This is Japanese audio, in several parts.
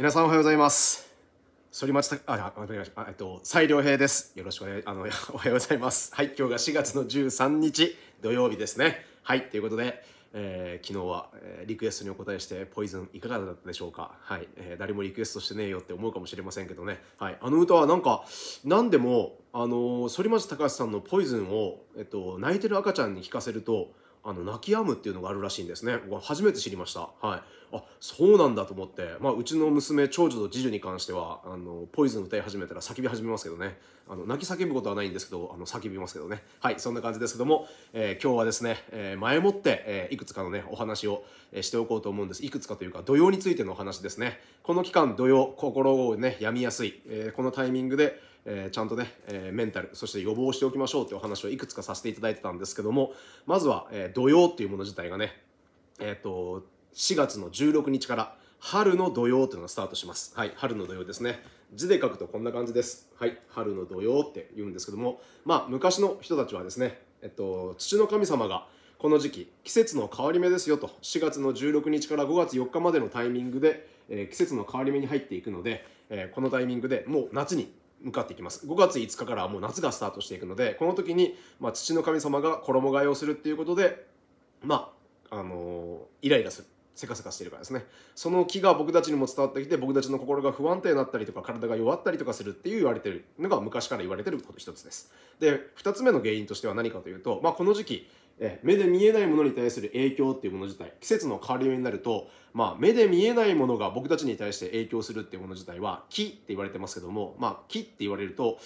皆さんおはようございます。反町たあ、わかりました。えっと、西良平です。よろしくお願い、あの、おはようございます。はい、今日が4月の13日土曜日ですね。はい、ということで、えー、昨日は、えー、リクエストにお答えして、ポイズンいかがだったでしょうか。はい、えー、誰もリクエストしてねえよって思うかもしれませんけどね。はい、あの歌はなんか、なんでも、あの反町隆史さんのポイズンを、えっと、泣いてる赤ちゃんに聞かせると、あの泣き止むっていうのがあるらしいんですね初めて知りましたはいあそうなんだと思って、まあ、うちの娘長女と次女に関してはあのポイズン歌い始めたら叫び始めますけどねあの泣き叫ぶことはないんですけどあの叫びますけどねはいそんな感じですけども、えー、今日はですね、えー、前もって、えー、いくつかのねお話をしておこうと思うんですいくつかというか土曜についてのお話ですねこの期間土曜心をね病みやすい、えこのタイミングでえー、ちゃんとね、えー、メンタル、そして予防しておきましょうってお話をいくつかさせていただいてたんですけども、まずは、えー、土曜っていうもの自体がね、えっ、と、4月の16日から、春の土曜というのがスタートします。はい、春の土曜ですね。字で書くとこんな感じです。はい、春の土曜って言うんですけども、まあ、昔の人たちはですね、えっと、土の神様がこの時期、季節の変わり目ですよと、4月の16日から5月4日までのタイミングで、えー、季節の変わり目に入っていくので、えー、このタイミングでもう夏に向かっていきます。5月5日からはもう夏がスタートしていくので、この時に、まあ、土の神様が衣替えをするっていうことで、まあ、あのー、イライラする。せかせかしてるからですね。その木が僕たちにも伝わってきて、僕たちの心が不安定になったりとか、体が弱ったりとかするっていう言われてるのが昔から言われてること一つです。で、2つ目の原因としては何かというと、まあ、この時期、え目で見えないものに対する影響っていうもの自体季節の変わり目になると、まあ、目で見えないものが僕たちに対して影響するっていうもの自体は木って言われてますけども、まあ、木って言われると、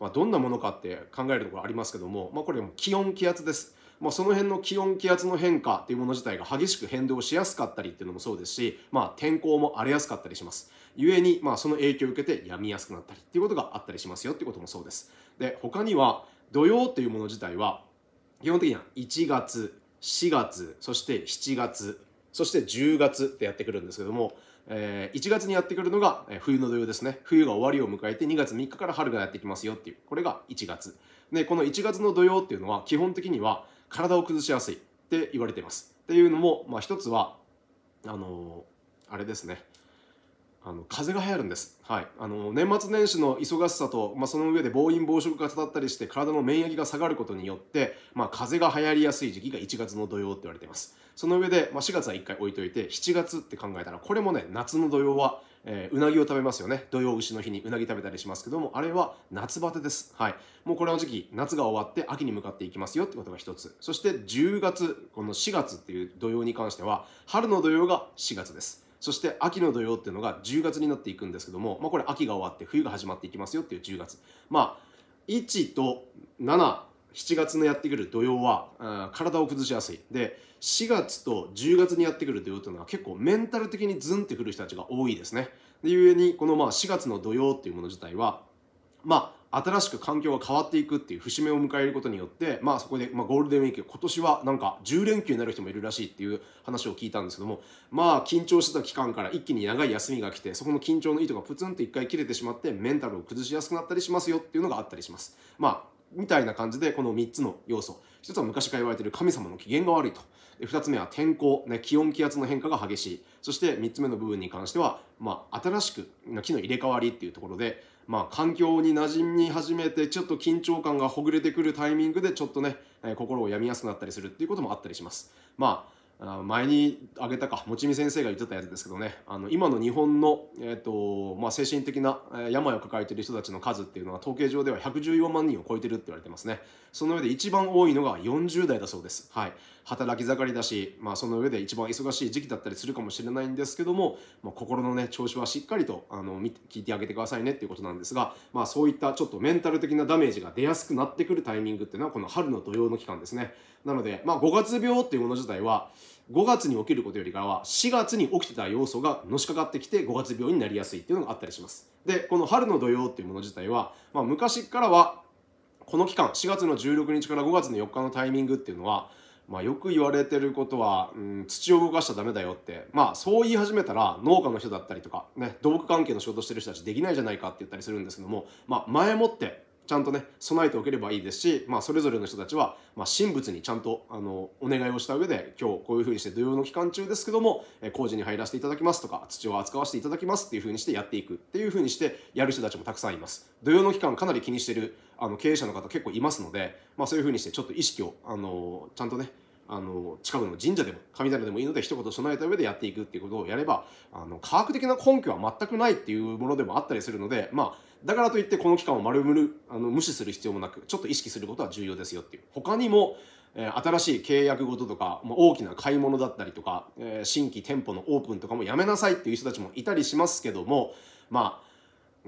まあ、どんなものかって考えるところありますけども、まあ、これも気温気圧です。まあ、その辺の気温気圧の変化っていうもの自体が激しく変動しやすかったりっていうのもそうですし、まあ、天候も荒れやすかったりします。故に、まあ、その影響を受けて病みやすくなったりっていうことがあったりしますよっていうこともそうです。で他には土曜っていうもの自体は基本的には1月、4月、そして7月、そして10月ってやってくるんですけども、えー、1月にやってくるのが冬の土曜ですね。冬が終わりを迎えて2月3日から春がやってきますよっていう、これが1月。で、この1月の土曜っていうのは基本的には体を崩しやすいって言われてます。っていうのも、まあ一つは、あのー、あれですね。あの風邪が流行るんです、はい、あの年末年始の忙しさと、まあ、その上で暴飲暴食がたたったりして体の免疫が下がることによって、まあ、風邪が流行りやすい時期が1月の土曜って言われていますその上で、まあ、4月は1回置いといて7月って考えたらこれもね夏の土曜はえー、うなぎを食べますよね土曜牛の日にうなぎ食べたりしますけどもあれは夏バテです、はい、もうこれの時期夏が終わって秋に向かっていきますよってことが一つそして10月この4月っていう土曜に関しては春の土曜が4月ですそして秋の土曜っていうのが10月になっていくんですけども、まあ、これ秋が終わって冬が始まっていきますよっていう10月まあ1と77月のやってくる土曜は、うん、体を崩しやすいで4月と10月にやってくる土曜というのは結構メンタル的にズンってくる人たちが多いですねでゆえにこのまあ4月の土曜っていうもの自体はまあ新しく環境が変わっていくっていう節目を迎えることによって、まあそこで、まあゴールデンウィーク、今年はなんか10連休になる人もいるらしいっていう話を聞いたんですけども、まあ緊張してた期間から一気に長い休みが来て、そこの緊張の糸がプツンと一回切れてしまって、メンタルを崩しやすくなったりしますよっていうのがあったりします。まあみたいな感じでこの3つの要素1つは昔から言われている神様の機嫌が悪いと2つ目は天候、ね、気温気圧の変化が激しいそして3つ目の部分に関しては、まあ、新しく木の入れ替わりっていうところでまあ、環境に馴染み始めてちょっと緊張感がほぐれてくるタイミングでちょっとね、え心を病みやすくなったりするっていうこともあったりします。まあ前にあげたか、もちみ先生が言ってたやつですけどね、あの今の日本の、えーとまあ、精神的な病を抱えている人たちの数っていうのは、統計上では114万人を超えてるって言われてますね。その上で一番多いのが40代だそうです。はい。働き盛りだし、まあ、その上で一番忙しい時期だったりするかもしれないんですけども、まあ、心のね、調子はしっかりと、あの、聞いてあげてくださいねっていうことなんですが、まあ、そういったちょっとメンタル的なダメージが出やすくなってくるタイミングっていうのは、この春の土曜の期間ですね。なので、まあ、5月病っていうもの自体は、5月に起きることよりかは4月に起きてた要素がのしかかってきて5月病になりやすいっていうのがあったりします。で、この春の土曜っていうもの自体は、まあ、昔からはこの期間4月の16日から5月の4日のタイミングっていうのはまあ、よく言われてることは、うん、土を動かしちゃダメだよって、まあ、そう言い始めたら農家の人だったりとか、ね、土木関係の仕事してる人たちできないじゃないかって言ったりするんですけども、まあ、前もってちゃんとね、備えておければいいですし、まあ、それぞれの人たちは、まあ、神仏にちゃんと、あの、お願いをした上で、今日こういうふうにして土曜の期間中ですけども、え工事に入らせていただきますとか、土を扱わせていただきますっていうふうにしてやっていくっていうふうにして、やる人たちもたくさんいます。土曜の期間かなり気にしてる、あの、経営者の方結構いますので、まあ、そういうふうにして、ちょっと意識を、あの、ちゃんとね、あの近くの神社でも神棚でもいいので一言備えた上でやっていくっていうことをやればあの科学的な根拠は全くないっていうものでもあったりするのでまあだからといってこの期間を丸々あの無視する必要もなくちょっと意識することは重要ですよっていう他にも、えー、新しい契約事とか、まあ、大きな買い物だったりとか、えー、新規店舗のオープンとかもやめなさいっていう人たちもいたりしますけどもまあ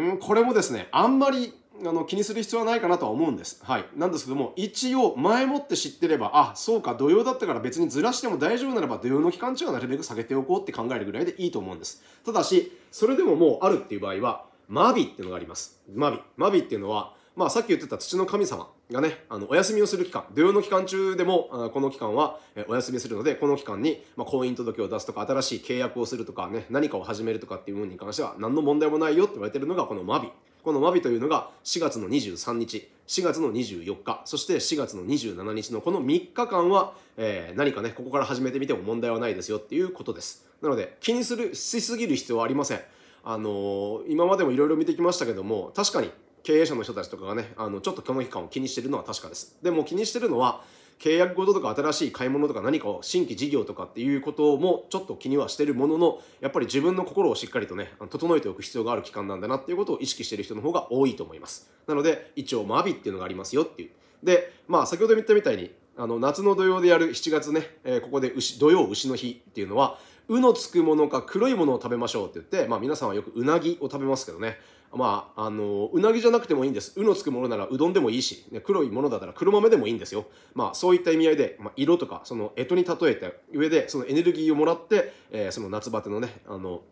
んこれもですねあんまりあの気にする必要はないかなとは思うんです。はい。なんですけども、一応前もって知ってれば、あ、そうか、土曜だったから別にずらしても大丈夫ならば土曜の期間中はなるべく下げておこうって考えるぐらいでいいと思うんです。ただし、それでももうあるっていう場合は、マビっていうのがあります。マビ。マビっていうのは、まあさっき言ってた土の神様がね、あの、お休みをする期間、土曜の期間中でも、この期間はお休みするので、この期間に、まあ、婚姻届を出すとか、新しい契約をするとかね、何かを始めるとかっていうものに関しては、何の問題もないよって言われてるのが、このマビ。このマビというのが、4月の23日、4月の24日、そして4月の27日のこの3日間は、えー、何かね、ここから始めてみても問題はないですよっていうことです。なので、気にする、しすぎる必要はありません。あの今までもいろいろ見てきましたけども確かに経営者の人たちとかがねあのちょっとこの期間を気にしてるのは確かですでも気にしてるのは契約事とか新しい買い物とか何かを新規事業とかっていうこともちょっと気にはしてるもののやっぱり自分の心をしっかりとね整えておく必要がある期間なんだなっていうことを意識してる人の方が多いと思いますなので一応マビっていうのがありますよっていうでまあ先ほど言ったみたいにあの夏の土曜でやる7月ね、えー、ここで牛土曜牛の日っていうのはうのつくものか黒いものを食べましょうって言って、まあ皆さんはよくうなぎを食べますけどね。まあ、あの、うなぎじゃなくてもいいんです。うのつくものならうどんでもいいし、ね、黒いものだったら黒豆でもいいんですよ。まあそういった意味合いで、まあ、色とか、その干支に例えた上で、そのエネルギーをもらって、えー、その夏バテのね、あの、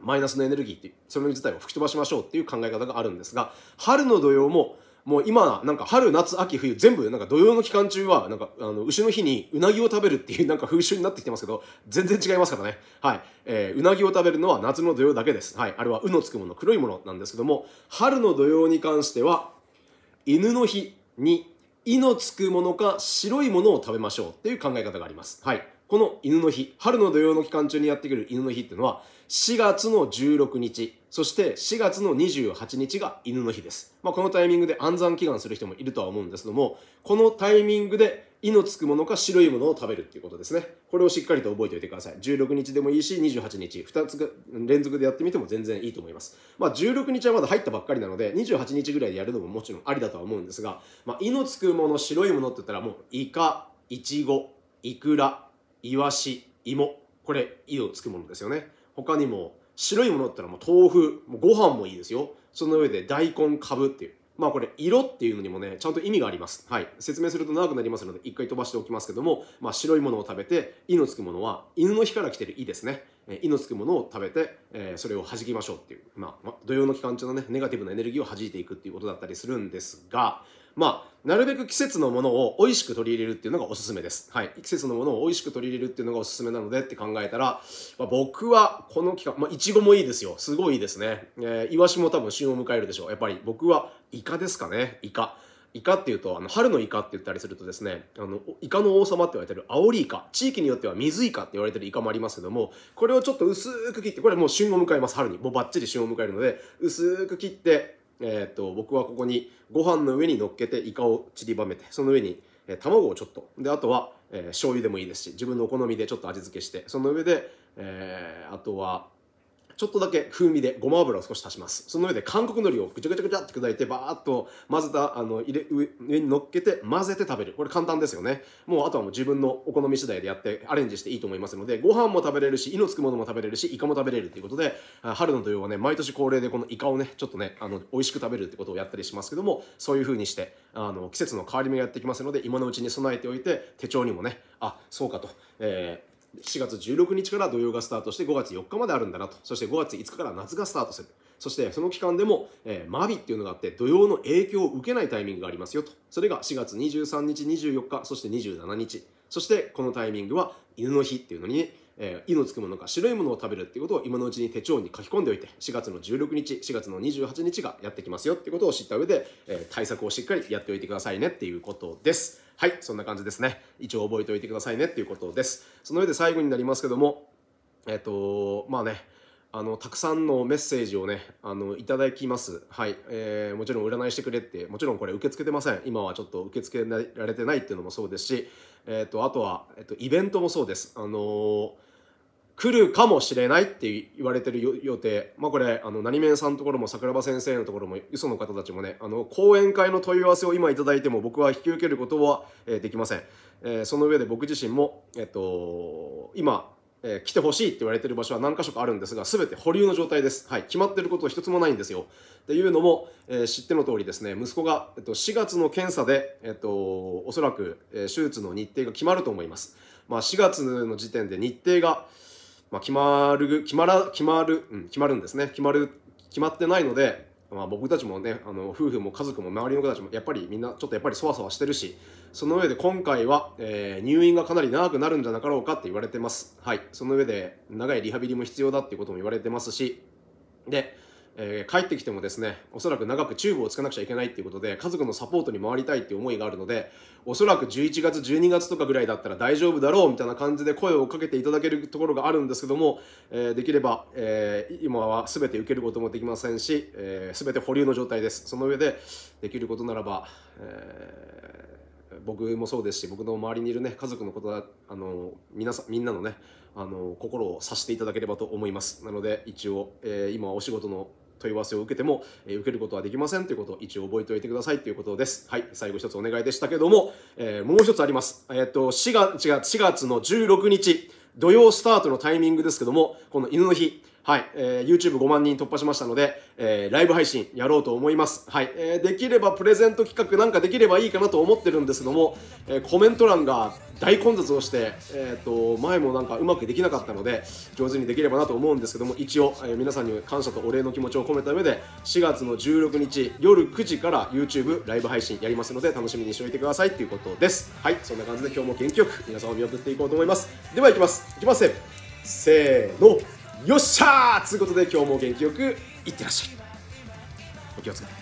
マイナスのエネルギーっていう、それ自体を吹き飛ばしましょうっていう考え方があるんですが、春の土曜も、もう今、なんか春、夏、秋、冬、全部、なんか土曜の期間中は、なんか、あの、牛の日にうなぎを食べるっていうなんか風習になってきてますけど、全然違いますからね。はい。えー、うなぎを食べるのは夏の土曜だけです。はい。あれは、うのつくもの、黒いものなんですけども、春の土曜に関しては、犬の日に、いのつくものか白いものを食べましょうっていう考え方があります。はい。この犬の日、春の土曜の期間中にやってくる犬の日っていうのは、4月の16日、そして4月の28日が犬の日です。まあ、このタイミングで暗算祈願する人もいるとは思うんですけども、このタイミングで、胃のつくものか白いものを食べるっていうことですね。これをしっかりと覚えておいてください。16日でもいいし、28日、2つ連続でやってみても全然いいと思います。まあ、16日はまだ入ったばっかりなので、28日ぐらいでやるのももちろんありだとは思うんですが、まあ、胃のつくもの、白いものって言ったらもう、イカ、イチゴ、イクラ、イワシ、芋。これ、いをつくものですよね。他にも、白いものだったらもう豆腐、もうご飯もいいですよ。その上で大根、かぶっていう。まあこれ、色っていうのにもね、ちゃんと意味があります。はい。説明すると長くなりますので、一回飛ばしておきますけども、まあ白いものを食べて、胃のつくものは、犬の日から来てるいですね。えいのつくものを食べて、えー、それを弾きましょうっていう。まあ、土曜の期間中のね、ネガティブなエネルギーを弾いていくっていうことだったりするんですが、まあ、なるべく季節のものを美味しく取り入れるっていうのがおすすめです。はい。季節のものを美味しく取り入れるっていうのがおすすめなのでって考えたら、まあ、僕はこの期間、まあ、いちごもいいですよ。すごいいいですね。えー、イワシも多分旬を迎えるでしょう。やっぱり僕はイカですかね。イカ。イカっていうと、あの、春のイカって言ったりするとですね、あの、イカの王様って言われてるアオリイカ、地域によっては水イカって言われてるイカもありますけども、これをちょっと薄く切って、これもう旬を迎えます、春に。もうバッチリ旬を迎えるので、薄く切って、えー、と僕はここにご飯の上に乗っけてイカを散りばめてその上に卵をちょっとであとは、えー、醤油でもいいですし自分のお好みでちょっと味付けしてその上で、えー、あとはちょっとだけ風味でごま油を少し足します。その上で韓国海苔をぐちゃぐちゃぐちゃって砕いて、バーっと混ぜた、あの、入れ、上に乗っけて混ぜて食べる。これ簡単ですよね。もうあとはもう自分のお好み次第でやってアレンジしていいと思いますので、ご飯も食べれるし、胃のつくものも食べれるし、イカも食べれるということで、春の土曜はね、毎年恒例でこのイカをね、ちょっとね、あの、美味しく食べるってことをやったりしますけども、そういう風にして、あの、季節の変わり目がやってきますので、今のうちに備えておいて、手帳にもね、あ、そうかと、えー4月16日から土曜がスタートして5月4日まであるんだなとそして5月5日から夏がスタートするそしてその期間でも、えー、マビっていうのがあって土曜の影響を受けないタイミングがありますよとそれが4月23日24日そして27日そしてこのタイミングは犬の日っていうのにえー、のつくものか白いものを食べるっていうことを今のうちに手帳に書き込んでおいて、4月の16日、4月の28日がやってきますよっていうことを知った上で、えー、対策をしっかりやっておいてくださいねっていうことです。はい、そんな感じですね。一応覚えておいてくださいねっていうことです。その上で最後になりますけども、えっ、と、まあね、あのたくさんのメッセージをねあのいただきます、はいえー、もちろん占いしてくれってもちろんこれ受け付けてません今はちょっと受け付けられてないっていうのもそうですし、えーと、あとは、えーと、とイベントもそうです、あのー来るかもしれないって言われてる予定。まあこれ、あの、何面さんのところも桜庭先生のところも、嘘の方たちもね、あの、講演会の問い合わせを今いただいても僕は引き受けることは、えー、できません。えー、その上で僕自身も、えっと、今、えー、来てほしいって言われてる場所は何箇所かあるんですが、すべて保留の状態です。はい。決まってることは一つもないんですよ。っていうのも、えー、知っての通りですね、息子が、えっと、4月の検査で、えっと、おそらく、えー、手術の日程が決まると思います。まあ、4月の時点で日程が、まあ、決まる、決まら、決まる、うん、決まるんですね。決まる、決まってないので、まあ、僕たちもねあの夫婦も家族も周りの方たちもやっぱりみんなちょっとやっぱりそわそわしてるしその上で今回は、えー、入院がかなり長くなるんじゃなかろうかって言われてますはいその上で長いリハビリも必要だっていうことも言われてますしでえー、帰ってきてもですね、おそらく長くチューブをつけなくちゃいけないっていうことで、家族のサポートに回りたいっていう思いがあるので、おそらく11月、12月とかぐらいだったら大丈夫だろうみたいな感じで声をかけていただけるところがあるんですけども、えー、できれば、えー、今は全て受けることもできませんし、えー、全て保留の状態です。その上で、できることならば、えー僕もそうですし僕の周りにいるね家族のことはあの皆さんみんなのねあの心を察していただければと思いますなので一応、えー、今お仕事の問い合わせを受けても、えー、受けることはできませんということを一応覚えておいてくださいということです。はい、最後一つお願いでしたけども、えー、もう一つあります。えっ、と、4月、違う、4月の16日、土曜スタートのタイミングですけども、この犬の日、はい、えー、YouTube5 万人突破しましたので、えー、ライブ配信やろうと思います。はい、えー、できればプレゼント企画なんかできればいいかなと思ってるんですけども、えー、コメント欄が大混雑をして、えーと、前もなんかうまくできなかったので上手にできればなと思うんですけども一応、えー、皆さんに感謝とお礼の気持ちを込めた上で4月の16日夜9時から YouTube ライブ配信やりますので楽しみにしておいてくださいということですはいそんな感じで今日も元気よく皆さんを見送っていこうと思いますではいきますいきますねせーのよっしゃーということで今日も元気よくいってらっしゃいお気をつけて